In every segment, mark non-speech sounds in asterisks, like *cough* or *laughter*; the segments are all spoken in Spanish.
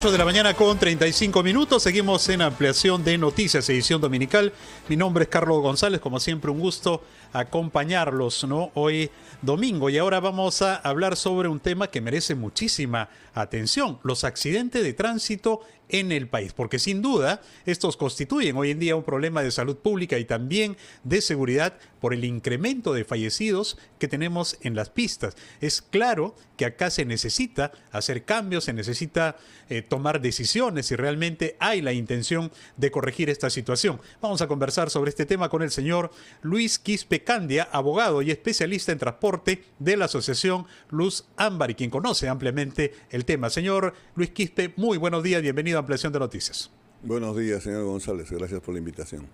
8 de la mañana con 35 minutos, seguimos en ampliación de noticias, edición dominical. Mi nombre es Carlos González, como siempre un gusto acompañarlos, ¿no? Hoy domingo y ahora vamos a hablar sobre un tema que merece muchísima atención, los accidentes de tránsito en el país, porque sin duda estos constituyen hoy en día un problema de salud pública y también de seguridad por el incremento de fallecidos que tenemos en las pistas. Es claro que acá se necesita hacer cambios, se necesita eh, tomar decisiones y realmente hay la intención de corregir esta situación. Vamos a conversar sobre este tema con el señor Luis Quispe Candia, abogado y especialista en transporte de la Asociación Luz Ámbar y quien conoce ampliamente el tema. Señor Luis Quispe, muy buenos días, bienvenido Ampliación de Noticias. Buenos días, señor González. Gracias por la invitación.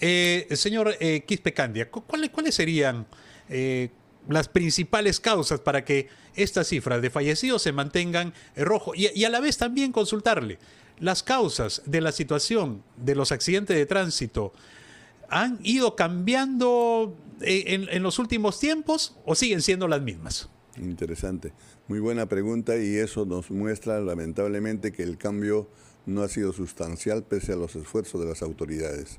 Eh, señor eh, Quispe Candia, ¿cuáles, serían eh, las principales causas para que estas cifras de fallecidos se mantengan rojo? Y, a la vez también consultarle, ¿las causas de la situación de los accidentes de tránsito han ido cambiando en los últimos tiempos o siguen siendo las mismas? Interesante. Muy buena pregunta y eso nos muestra lamentablemente que el cambio no ha sido sustancial pese a los esfuerzos de las autoridades.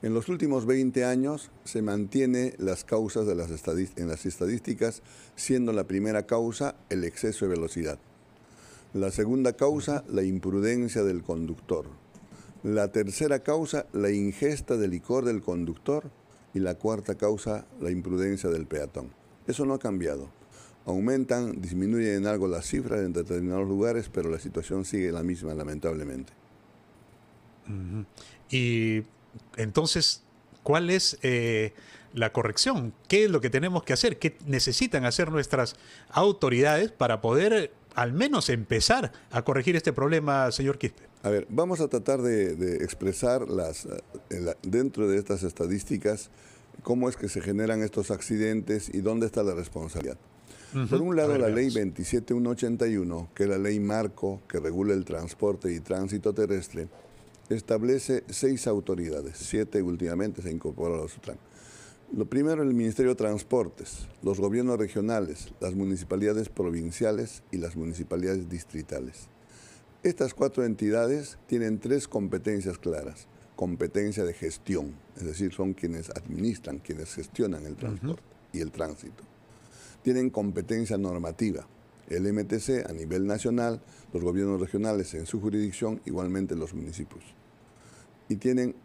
En los últimos 20 años se mantiene las causas de en las estadísticas, siendo la primera causa el exceso de velocidad. La segunda causa, la imprudencia del conductor. La tercera causa, la ingesta de licor del conductor. Y la cuarta causa, la imprudencia del peatón. Eso no ha cambiado. Aumentan, disminuyen en algo las cifras en determinados lugares, pero la situación sigue la misma, lamentablemente. Y entonces, ¿cuál es eh, la corrección? ¿Qué es lo que tenemos que hacer? ¿Qué necesitan hacer nuestras autoridades para poder al menos empezar a corregir este problema, señor Quispe? A ver, vamos a tratar de, expresar las, eh, dentro de estas estadísticas cómo es que se generan estos accidentes y dónde está la responsabilidad. Por un lado, la ley 27181, que es la ley marco que regula el transporte y tránsito terrestre, establece seis autoridades, siete últimamente se incorporaron a la SUTRAN. Lo primero, el Ministerio de Transportes, los gobiernos regionales, las municipalidades provinciales y las municipalidades distritales. Estas cuatro entidades tienen tres competencias claras. Competencia de gestión, es decir, son quienes administran, quienes gestionan el transporte y el tránsito tienen competencia normativa. El MTC a nivel nacional, los gobiernos regionales en su jurisdicción, igualmente los municipios. Y tienen,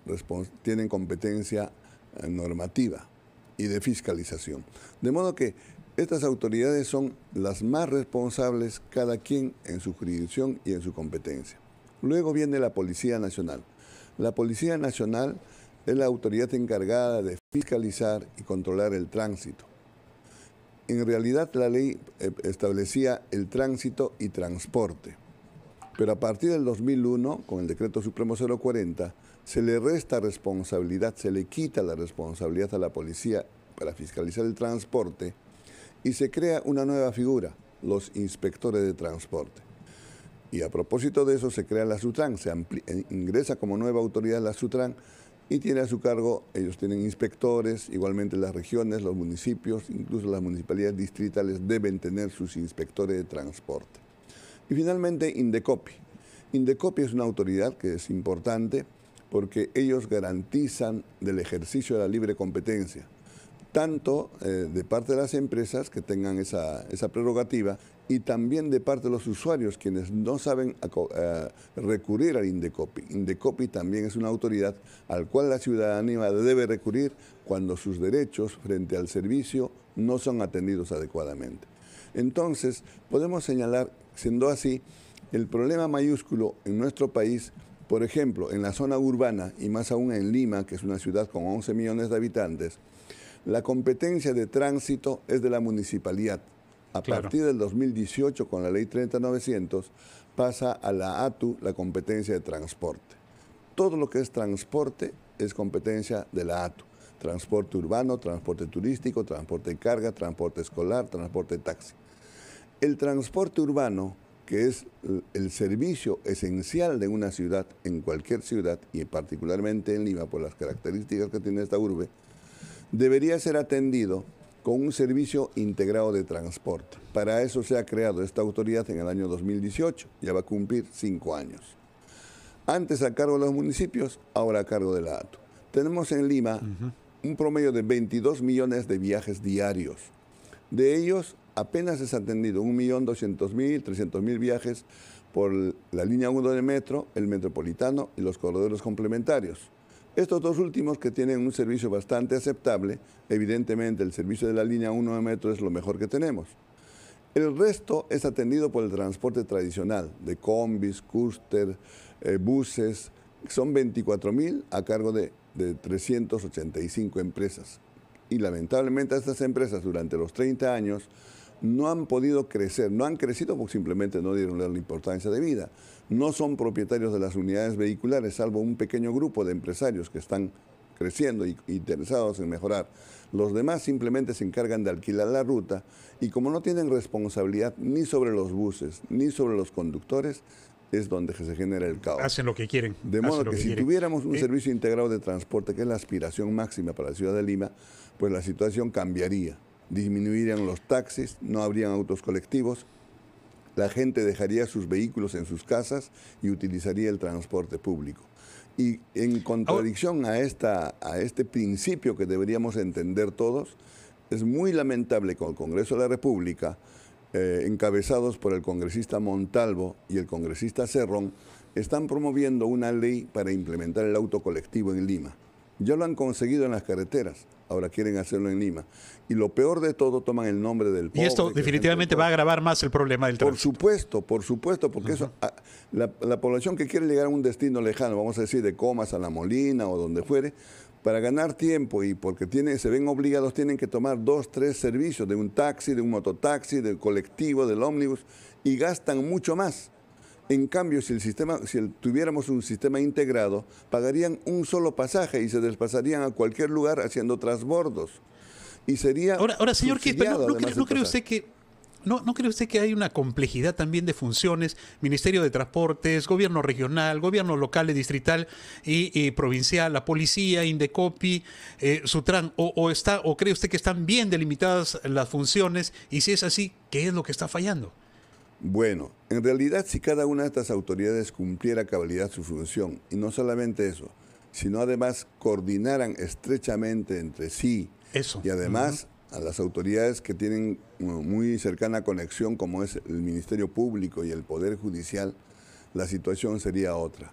tienen competencia eh, normativa y de fiscalización. De modo que estas autoridades son las más responsables, cada quien en su jurisdicción y en su competencia. Luego viene la Policía Nacional. La Policía Nacional es la autoridad encargada de fiscalizar y controlar el tránsito, en realidad la ley eh, establecía el tránsito y transporte. Pero a partir del 2001, con el decreto supremo 040, se le resta responsabilidad, se le quita la responsabilidad a la policía para fiscalizar el transporte y se crea una nueva figura, los inspectores de transporte. Y a propósito de eso se crea la SUTRAN, se eh, ingresa como nueva autoridad la SUTRAN y tiene a su cargo, ellos tienen inspectores, igualmente las regiones, los municipios, incluso las municipalidades distritales deben tener sus inspectores de transporte. Y finalmente, Indecopi. Indecopi es una autoridad que es importante porque ellos garantizan del ejercicio de la libre competencia tanto eh, de parte de las empresas que tengan esa, prerrogativa y también de parte de los usuarios quienes no saben eh, recurrir al Indecopi. Indecopi también es una autoridad al cual la ciudadanía debe recurrir cuando sus derechos frente al servicio no son atendidos adecuadamente. Entonces, podemos señalar, siendo así, el problema mayúsculo en nuestro país por ejemplo, en la zona urbana y más aún en Lima, que es una ciudad con 11 millones de habitantes, la competencia de tránsito es de la municipalidad. A partir del 2018, con la ley 30900, pasa a la ATU la competencia de transporte. Todo lo que es transporte es competencia de la ATU. Transporte urbano, transporte turístico, transporte de carga, transporte escolar, transporte de taxi. El transporte urbano, que es el servicio esencial de una ciudad, en cualquier ciudad, y particularmente en Lima, por las características que tiene esta urbe, debería ser atendido con un servicio integrado de transporte. Para eso se ha creado esta autoridad en el año 2018, ya va a cumplir cinco años. Antes a cargo de los municipios, ahora a cargo de la ATO. Tenemos en Lima un promedio de 22 millones de viajes diarios. De ellos, apenas es atendido 1.200.000, 300.000 viajes por la línea 1 de metro, el metropolitano y los corredores complementarios. Estos dos últimos que tienen un servicio bastante aceptable, evidentemente el servicio de la línea 1 de metro es lo mejor que tenemos. El resto es atendido por el transporte tradicional, de combis, cúster, eh, buses. Son 24.000 a cargo de, de 385 empresas. Y lamentablemente a estas empresas durante los 30 años no han podido crecer, no han crecido porque simplemente no dieron la importancia de vida. No son propietarios de las unidades vehiculares, salvo un pequeño grupo de empresarios que están creciendo e interesados en mejorar. Los demás simplemente se encargan de alquilar la ruta y como no tienen responsabilidad ni sobre los buses ni sobre los conductores, es donde se genera el caos. Hacen lo que quieren. De modo que, si tuviéramos un eh, servicio integrado de transporte, que es la aspiración máxima para la ciudad de Lima, pues la situación cambiaría disminuirían los taxis, no habrían autos colectivos, la gente dejaría sus vehículos en sus casas y utilizaría el transporte público. Y en contradicción a, esta, a este principio que deberíamos entender todos, es muy lamentable que el Congreso de la República, eh, encabezados por el congresista Montalvo y el congresista Cerrón, están promoviendo una ley para implementar el auto colectivo en Lima. Ya lo han conseguido en las carreteras, ahora quieren hacerlo en Lima. Y lo peor de todo, toman el nombre del pueblo. Y esto definitivamente va a agravar más el problema del transporte. Por supuesto, por supuesto, porque eso, la, población que quiere llegar a un destino lejano, vamos a decir de Comas a La Molina o donde fuere, para ganar tiempo y porque tienen, se ven obligados, tienen que tomar dos, tres servicios de un taxi, de un mototaxi, del colectivo, del ómnibus, y gastan mucho más en cambio, si, el sistema, si tuviéramos un sistema integrado, pagarían un solo pasaje y se desplazarían a cualquier lugar haciendo trasbordos. Y sería... Ahora, señor, no, creo cree, usted que ¿No, usted que hay una complejidad también de funciones? Ministerio de Transportes, gobierno regional, gobierno local, distrital y, provincial, la policía, Indecopi, eh, Sutran, o, está, ¿o cree usted que están bien delimitadas las funciones? Y si es así, ¿qué es lo que está fallando? Bueno, en realidad si cada una de estas autoridades cumpliera cabalidad su función, y no solamente eso, sino además coordinaran estrechamente entre sí, y además a las autoridades que tienen muy cercana conexión, como es el Ministerio Público y el Poder Judicial, la situación sería otra.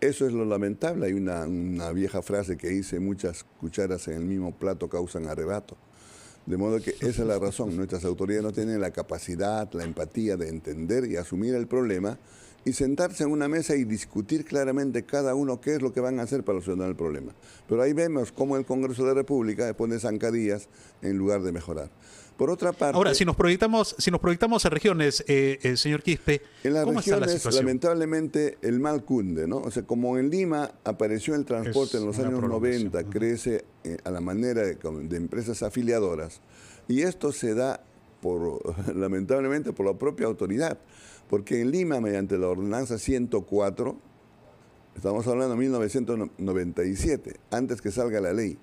Eso es lo lamentable. Hay una, una vieja frase que dice, muchas cucharas en el mismo plato causan arrebato. De modo que esa es la razón. Nuestras autoridades no tienen la capacidad, la empatía de entender y asumir el problema y sentarse en una mesa y discutir claramente cada uno qué es lo que van a hacer para solucionar el problema. Pero ahí vemos cómo el Congreso de la República pone zancadillas en lugar de mejorar. Por otra parte. Ahora, si nos proyectamos, si nos proyectamos a regiones, eh, eh, señor Quispe, en las ¿cómo regiones, está la Lamentablemente, el mal cunde, ¿no? O sea, como en Lima apareció el transporte en los años 90, crece eh, a la manera de, empresas afiliadoras. Y esto se da, por, *laughs* lamentablemente, por la propia autoridad. Porque en Lima, mediante la ordenanza 104, estamos hablando de 1997, antes que salga la ley,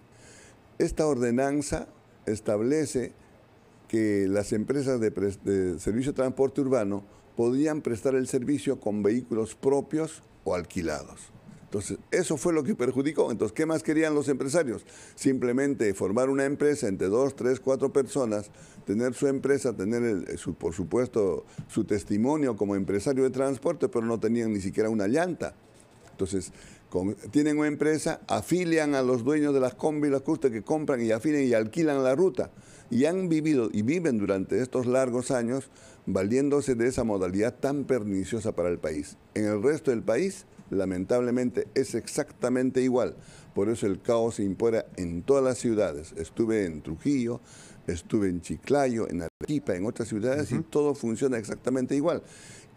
esta ordenanza establece que las empresas de servicio de transporte urbano podían prestar el servicio con vehículos propios o alquilados. Entonces, eso fue lo que perjudicó. Entonces, ¿qué más querían los empresarios? Simplemente formar una empresa entre dos, tres, cuatro personas, tener su empresa, tener, eh, por supuesto, su testimonio como empresario de transporte, pero no tenían ni siquiera una llanta. Entonces, tienen una empresa, afilian a los dueños de las combis, las custas que compran y afilian y alquilan la ruta. Y han vivido y viven durante estos largos años valiéndose de esa modalidad tan perniciosa para el país. En el resto del país, lamentablemente es exactamente igual. Por eso el caos se impone en todas las ciudades. Estuve en Trujillo, estuve en Chiclayo, en Arequipa, en otras ciudades y todo funciona exactamente igual.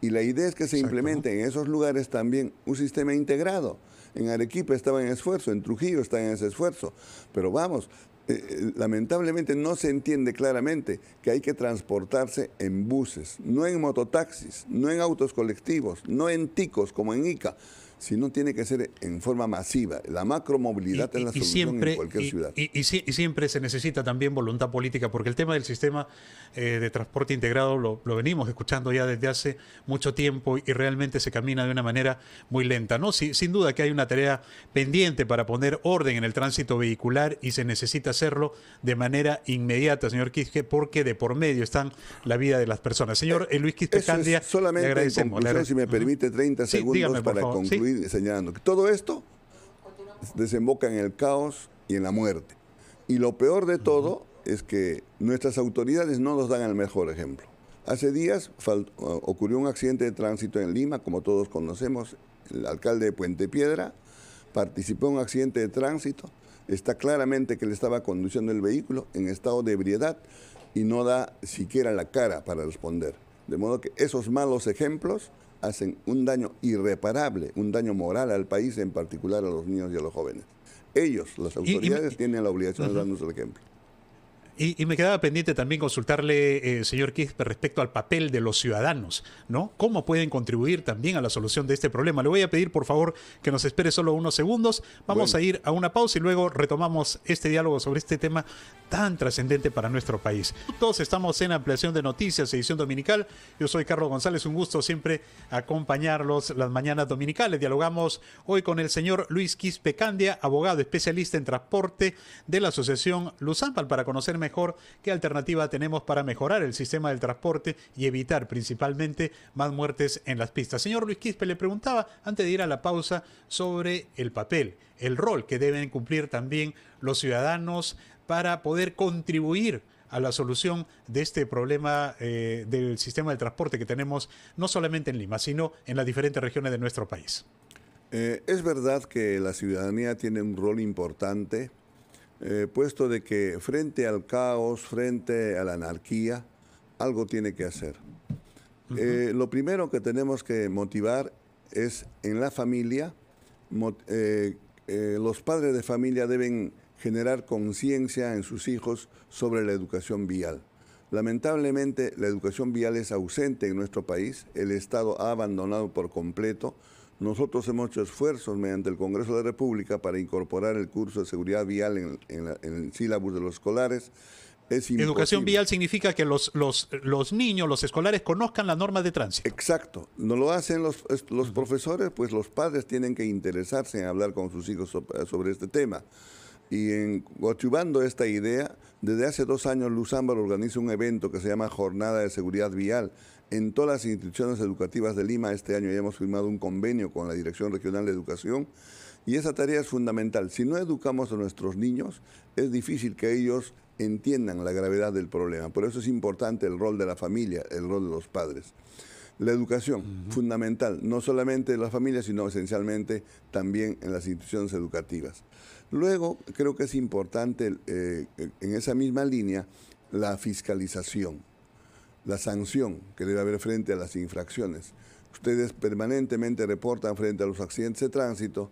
Y la idea es que se implemente en esos lugares también un sistema integrado. En Arequipa estaba en esfuerzo, en Trujillo está en ese esfuerzo. Pero vamos, eh, eh, lamentablemente no se entiende claramente que hay que transportarse en buses, no en mototaxis, no en autos colectivos, no en ticos como en ICA, si no tiene que ser en forma masiva. La macromovilidad y, es la solución en cualquier ciudad. Y, siempre se necesita también voluntad política, porque el tema del sistema eh, de transporte integrado lo, venimos escuchando ya desde hace mucho tiempo y realmente se camina de una manera muy lenta. ¿no? sin duda que hay una tarea pendiente para poner orden en el tránsito vehicular y se necesita hacerlo de manera inmediata, señor Quisque, porque de por medio están la vida de las personas. Señor eh, Luis eh, Quisque Candia, solamente si me permite 30 segundos para concluir señalando, que todo esto desemboca en el caos y en la muerte. Y lo peor de todo es que nuestras autoridades no nos dan el mejor ejemplo. Hace días ocurrió un accidente de tránsito en Lima, como todos conocemos, el alcalde de Puente Piedra participó en un accidente de tránsito, está claramente que le estaba conduciendo el vehículo en estado de ebriedad y no da siquiera la cara para responder. De modo que esos malos ejemplos hacen un daño irreparable, un daño moral al país, en particular a los niños y a los jóvenes. Ellos, las autoridades, tienen la obligación de darnos el ejemplo. Y, me quedaba pendiente también consultarle, eh, señor Quispe, respecto al papel de los ciudadanos, ¿no? ¿Cómo pueden contribuir también a la solución de este problema? Le voy a pedir, por favor, que nos espere solo unos segundos. Vamos a ir a una pausa y luego retomamos este diálogo sobre este tema tan trascendente para nuestro país. Todos estamos en Ampliación de Noticias, edición dominical. Yo soy Carlos González, un gusto siempre acompañarlos las mañanas dominicales. Dialogamos hoy con el señor Luis Quispe Candia, abogado especialista en transporte de la Asociación Luzán, para conocer mejor qué alternativa tenemos para mejorar el sistema del transporte y evitar principalmente más muertes en las pistas. Señor Luis Quispe, le preguntaba antes de ir a la pausa sobre el papel, el rol que deben cumplir también los ciudadanos para poder contribuir a la solución de este problema eh, del sistema de transporte que tenemos no solamente en Lima, sino en las diferentes regiones de nuestro país. Eh, es verdad que la ciudadanía tiene un rol importante eh, puesto de que frente al caos, frente a la anarquía, algo tiene que hacer. Eh, lo primero que tenemos que motivar es en la familia, eh, los padres de familia deben generar conciencia en sus hijos sobre la educación vial. Lamentablemente la educación vial es ausente en nuestro país, el Estado ha abandonado por completo nosotros hemos hecho esfuerzos mediante el Congreso de la República para incorporar el curso de seguridad vial en, el sílabus de los escolares. Educación vial significa que los, los, niños, los escolares, conozcan las normas de tránsito. Exacto. No lo hacen los, profesores, pues los padres tienen que interesarse en hablar con sus hijos sobre este tema. Y en, esta idea, desde hace dos años Ámbar organiza un evento que se llama Jornada de Seguridad Vial, en todas las instituciones educativas de Lima. Este año ya hemos firmado un convenio con la Dirección Regional de Educación y esa tarea es fundamental. Si no educamos a nuestros niños, es difícil que ellos entiendan la gravedad del problema. Por eso es importante el rol de la familia, el rol de los padres. La educación, fundamental, no solamente en la familia, sino esencialmente también en las instituciones educativas. Luego, creo que es importante eh, en esa misma línea la fiscalización la sanción que debe haber frente a las infracciones. Ustedes permanentemente reportan frente a los accidentes de tránsito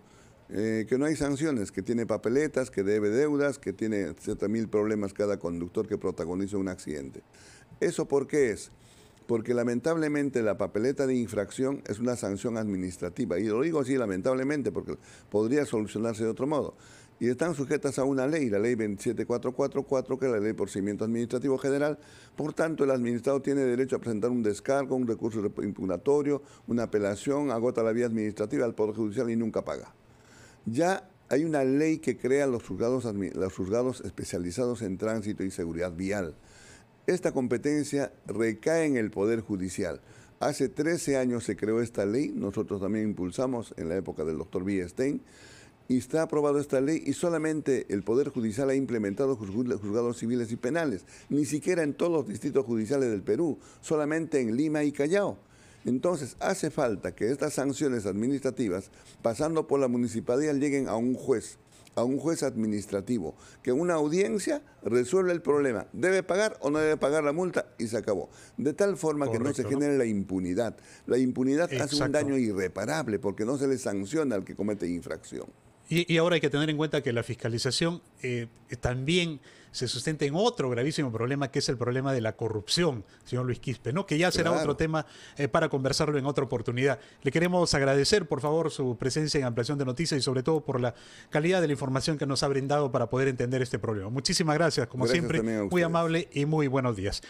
eh, que no hay sanciones, que tiene papeletas, que debe deudas, que tiene 7.000 mil problemas cada conductor que protagoniza un accidente. ¿Eso por qué es? porque lamentablemente la papeleta de infracción es una sanción administrativa. Y lo digo así lamentablemente porque podría solucionarse de otro modo. Y están sujetas a una ley, la ley 27444, que es la ley de procedimiento administrativo general. Por tanto, el administrado tiene derecho a presentar un descargo, un recurso impugnatorio, una apelación, agota la vía administrativa al Poder Judicial y nunca paga. Ya hay una ley que crea los juzgados, los juzgados especializados en tránsito y seguridad vial esta competencia recae en el Poder Judicial. Hace 13 años se creó esta ley, nosotros también impulsamos en la época del doctor Villestein, y está aprobada esta ley y solamente el Poder Judicial ha implementado juzgados civiles y penales, ni siquiera en todos los distritos judiciales del Perú, solamente en Lima y Callao. Entonces hace falta que estas sanciones administrativas, pasando por la municipalidad, lleguen a un juez a un juez administrativo que una audiencia resuelva el problema. ¿Debe pagar o no debe pagar la multa? Y se acabó. De tal forma que no se genere la impunidad. La impunidad hace un daño irreparable porque no se le sanciona al que comete infracción. Y, ahora hay que tener en cuenta que la fiscalización eh, también se sustenta en otro gravísimo problema, que es el problema de la corrupción, señor Luis Quispe, ¿no? que ya será otro tema eh, para conversarlo en otra oportunidad. Le queremos agradecer, por favor, su presencia en Ampliación de Noticias y sobre todo por la calidad de la información que nos ha brindado para poder entender este problema. Muchísimas gracias, como siempre, muy amable y muy buenos días.